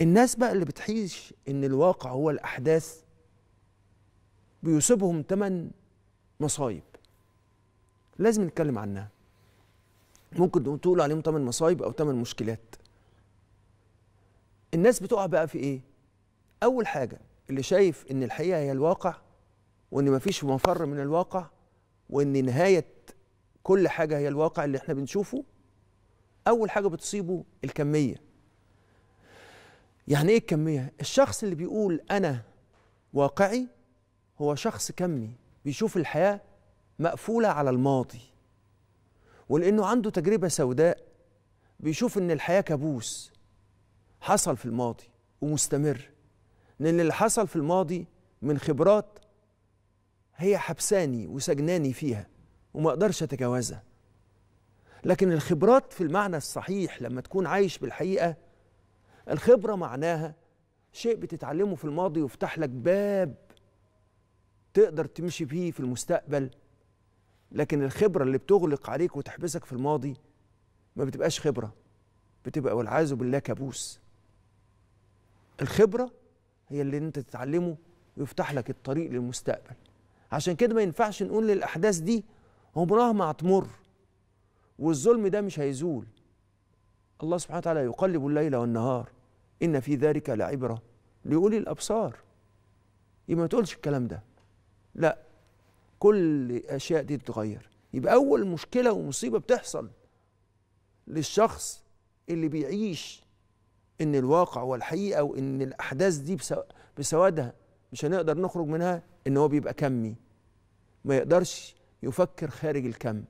الناس بقى اللي بتحيش ان الواقع هو الاحداث بيصيبهم تمن مصايب لازم نتكلم عنها ممكن تقول عليهم تمن مصايب او تمن مشكلات الناس بتقع بقى في ايه اول حاجه اللي شايف ان الحقيقه هي الواقع وان مفيش مفر من الواقع وان نهايه كل حاجه هي الواقع اللي احنا بنشوفه اول حاجه بتصيبه الكميه يعني ايه الكميه الشخص اللي بيقول انا واقعي هو شخص كمي بيشوف الحياه مقفوله على الماضي ولانه عنده تجربه سوداء بيشوف ان الحياه كابوس حصل في الماضي ومستمر لان اللي حصل في الماضي من خبرات هي حبساني وسجناني فيها وما اقدرش اتجاوزها لكن الخبرات في المعنى الصحيح لما تكون عايش بالحقيقه الخبرة معناها شيء بتتعلمه في الماضي ويفتح لك باب تقدر تمشي بيه في المستقبل لكن الخبرة اللي بتغلق عليك وتحبسك في الماضي ما بتبقاش خبرة بتبقى والعياذ بالله كابوس الخبرة هي اللي انت تتعلمه ويفتح لك الطريق للمستقبل عشان كده ما ينفعش نقول للأحداث دي عمرها ما هتمر والظلم ده مش هيزول الله سبحانه وتعالى يقلب الليل والنهار إن في ذلك لعبرة لأولي الأبصار يبقى ما تقولش الكلام ده لا كل الأشياء دي تتغير يبقى أول مشكلة ومصيبة بتحصل للشخص اللي بيعيش إن الواقع والحقيقة وإن الأحداث دي بسوادها مش هنقدر نخرج منها إن هو بيبقى كمي ما يقدرش يفكر خارج الكم